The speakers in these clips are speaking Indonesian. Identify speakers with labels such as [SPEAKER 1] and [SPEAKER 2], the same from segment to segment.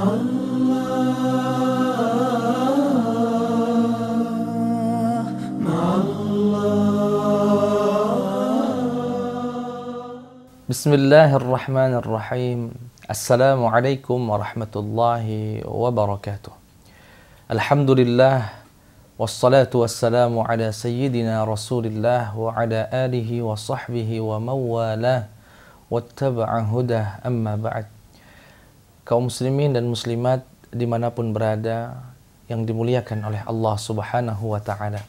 [SPEAKER 1] بسم الله الرحمن الرحيم السلام عليكم ورحمة الله وبركاته الحمد لله والصلاة والسلام على سيدنا رسول الله وعلى آله وصحبه ومن والاه واتبع هداه أما بعد kaum muslimin dan muslimat dimanapun berada yang dimuliakan oleh Allah Subhanahu wa Ta'ala.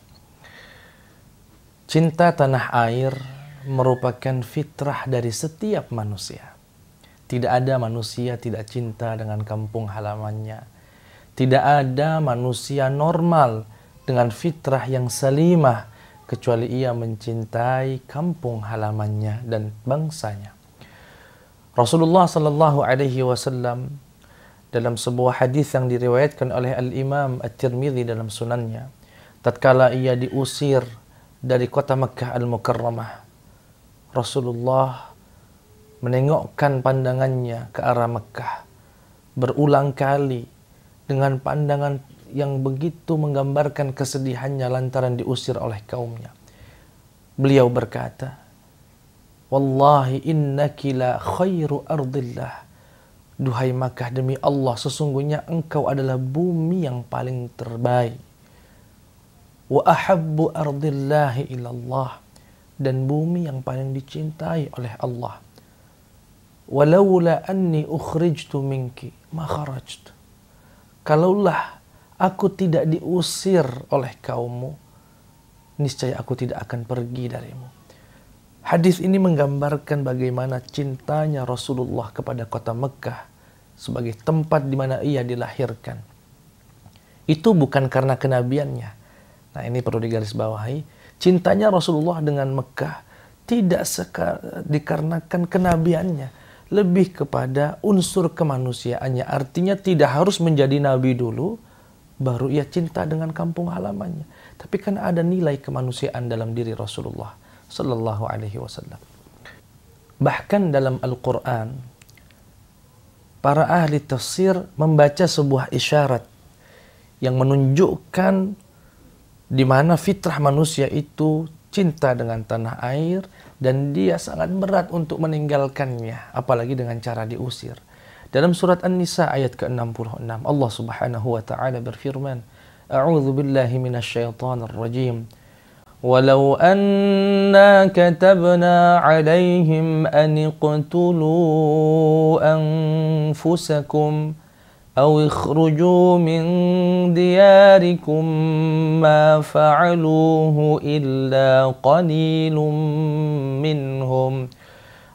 [SPEAKER 1] Cinta tanah air merupakan fitrah dari setiap manusia. Tidak ada manusia tidak cinta dengan kampung halamannya. Tidak ada manusia normal dengan fitrah yang selimah kecuali ia mencintai kampung halamannya dan bangsanya. Rasulullah sallallahu alaihi wasallam dalam sebuah hadis yang diriwayatkan oleh Al-Imam At-Tirmidzi dalam sunannya tatkala ia diusir dari kota Mekah Al-Mukarramah Rasulullah menengokkan pandangannya ke arah Mekah berulang kali dengan pandangan yang begitu menggambarkan kesedihannya lantaran diusir oleh kaumnya. Beliau berkata, Wallahi innaki la khairu ardillah. Duhai Makkah demi Allah sesungguhnya engkau adalah bumi yang paling terbaik. Wa ahabbu ardillahi ilallah. Dan bumi yang paling dicintai oleh Allah. Walaula anni ukhrijtu minki ma kharajtu. Kalaulah aku tidak diusir oleh kaummu, niscaya aku tidak akan pergi darimu. Hadis ini menggambarkan bagaimana cintanya Rasulullah kepada kota Mekah sebagai tempat di mana ia dilahirkan. Itu bukan karena kenabiannya. Nah, ini perlu digarisbawahi. Cintanya Rasulullah dengan Mekah tidak dikarenakan kenabiannya, lebih kepada unsur kemanusiaannya. Artinya tidak harus menjadi nabi dulu baru ia cinta dengan kampung halamannya. Tapi kan ada nilai kemanusiaan dalam diri Rasulullah Sallallahu Alaihi Wasallam. Bahkan dalam Al-Quran, para ahli tafsir membaca sebuah isyarat yang menunjukkan di mana fitrah manusia itu cinta dengan tanah air dan dia sangat berat untuk meninggalkannya apalagi dengan cara diusir. Dalam surat An-Nisa ayat ke-66 Allah Subhanahu wa taala berfirman, "A'udzu billahi minasyaitonir rajim." ولو أنا كتبنا عليهم أن اقتلوا أنفسكم أو اخرجوا من دياركم ما فعلوه إلا قليل منهم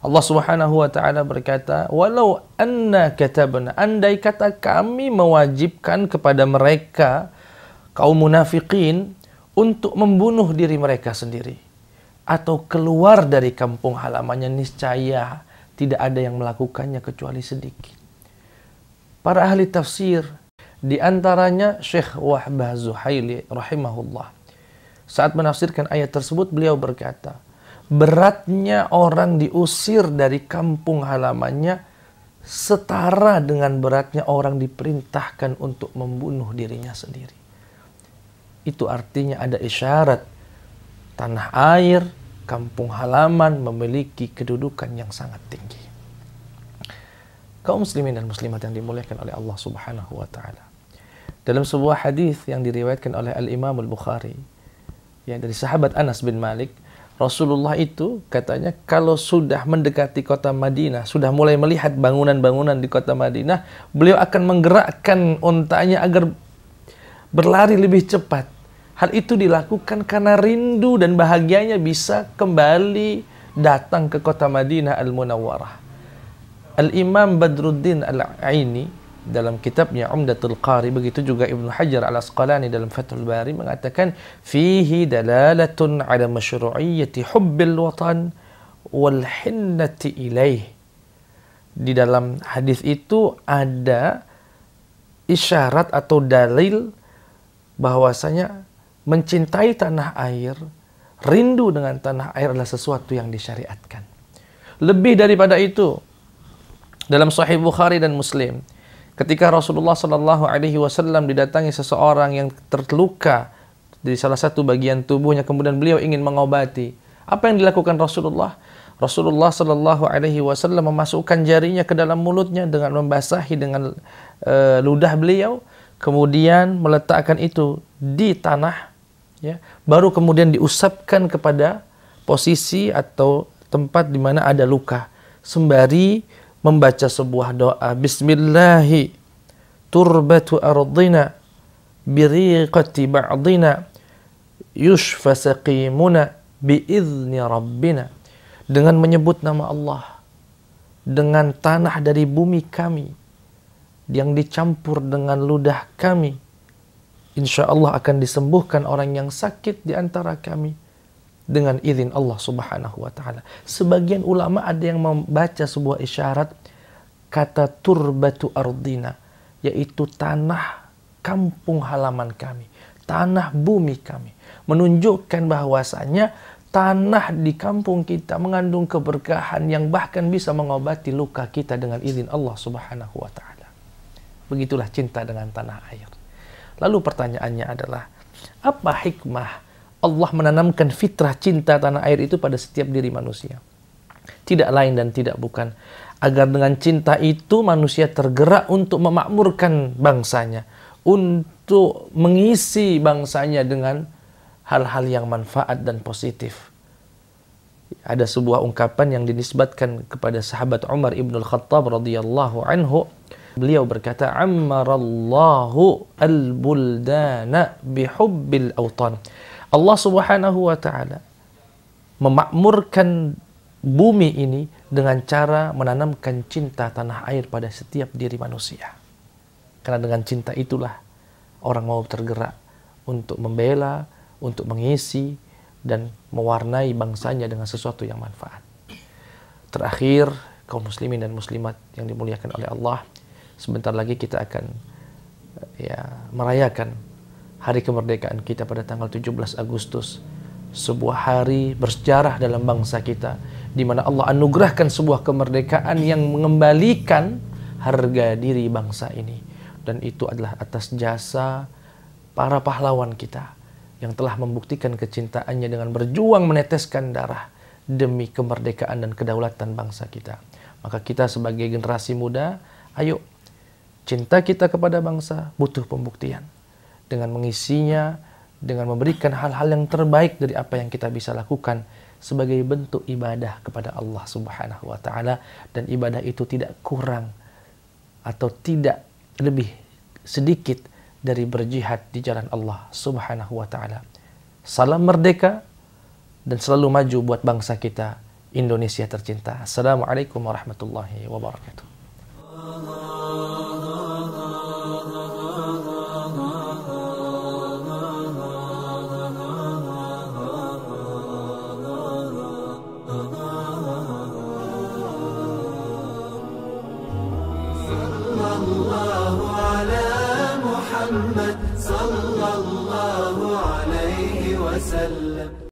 [SPEAKER 1] Allah Subhanahu wa taala berkata, "Walau anna katabna, andai kata kami mewajibkan kepada mereka kaum munafikin untuk membunuh diri mereka sendiri atau keluar dari kampung halamannya niscaya tidak ada yang melakukannya kecuali sedikit. Para ahli tafsir di antaranya Syekh Wahbah Zuhaili rahimahullah saat menafsirkan ayat tersebut beliau berkata, beratnya orang diusir dari kampung halamannya setara dengan beratnya orang diperintahkan untuk membunuh dirinya sendiri. Itu artinya ada isyarat tanah air, kampung halaman memiliki kedudukan yang sangat tinggi. Kaum muslimin dan muslimat yang dimuliakan oleh Allah Subhanahu wa taala. Dalam sebuah hadis yang diriwayatkan oleh Al-Imam Al-Bukhari ya dari sahabat Anas bin Malik, Rasulullah itu katanya kalau sudah mendekati kota Madinah, sudah mulai melihat bangunan-bangunan di kota Madinah, beliau akan menggerakkan untanya agar berlari lebih cepat Hal itu dilakukan karena rindu dan bahagianya bisa kembali datang ke kota Madinah Al-Munawwarah. Al-Imam Badruddin Al-Aini dalam kitabnya Umdatul Qari begitu juga Ibnu Hajar Al-Asqalani dalam Fathul Bari mengatakan fihi dalalatun ala masyru'iyyati hubbil watan wal hinnati ilaih. Di dalam hadis itu ada isyarat atau dalil bahwasanya mencintai tanah air, rindu dengan tanah air adalah sesuatu yang disyariatkan. Lebih daripada itu, dalam Sahih Bukhari dan Muslim, ketika Rasulullah Shallallahu Alaihi Wasallam didatangi seseorang yang terluka di salah satu bagian tubuhnya, kemudian beliau ingin mengobati. Apa yang dilakukan Rasulullah? Rasulullah Shallallahu Alaihi Wasallam memasukkan jarinya ke dalam mulutnya dengan membasahi dengan e, ludah beliau, kemudian meletakkan itu di tanah ya, baru kemudian diusapkan kepada posisi atau tempat di mana ada luka sembari membaca sebuah doa bismillahi turbatu ardina biriqati ba'dina yushfa saqimuna biizni rabbina dengan menyebut nama Allah dengan tanah dari bumi kami yang dicampur dengan ludah kami Insya Allah akan disembuhkan orang yang sakit di antara kami dengan izin Allah Subhanahu wa taala. Sebagian ulama ada yang membaca sebuah isyarat kata turbatu ardina yaitu tanah kampung halaman kami, tanah bumi kami menunjukkan bahwasanya tanah di kampung kita mengandung keberkahan yang bahkan bisa mengobati luka kita dengan izin Allah Subhanahu wa taala. Begitulah cinta dengan tanah air. Lalu pertanyaannya adalah, apa hikmah Allah menanamkan fitrah cinta tanah air itu pada setiap diri manusia? Tidak lain dan tidak bukan. Agar dengan cinta itu manusia tergerak untuk memakmurkan bangsanya. Untuk mengisi bangsanya dengan hal-hal yang manfaat dan positif. Ada sebuah ungkapan yang dinisbatkan kepada sahabat Umar ibn al-Khattab radhiyallahu anhu Beliau berkata, "Ammarallahu albuldana bihubbil autan." Allah Subhanahu wa taala memakmurkan bumi ini dengan cara menanamkan cinta tanah air pada setiap diri manusia. Karena dengan cinta itulah orang mau tergerak untuk membela, untuk mengisi, dan mewarnai bangsanya dengan sesuatu yang manfaat. Terakhir, kaum muslimin dan muslimat yang dimuliakan oleh Allah, sebentar lagi kita akan ya merayakan hari kemerdekaan kita pada tanggal 17 Agustus sebuah hari bersejarah dalam bangsa kita di mana Allah anugerahkan sebuah kemerdekaan yang mengembalikan harga diri bangsa ini dan itu adalah atas jasa para pahlawan kita yang telah membuktikan kecintaannya dengan berjuang meneteskan darah demi kemerdekaan dan kedaulatan bangsa kita. Maka kita sebagai generasi muda, ayo Cinta kita kepada bangsa butuh pembuktian. Dengan mengisinya, dengan memberikan hal-hal yang terbaik dari apa yang kita bisa lakukan sebagai bentuk ibadah kepada Allah Subhanahu wa taala dan ibadah itu tidak kurang atau tidak lebih sedikit dari berjihad di jalan Allah Subhanahu wa taala. Salam merdeka dan selalu maju buat bangsa kita Indonesia tercinta. Assalamualaikum warahmatullahi wabarakatuh.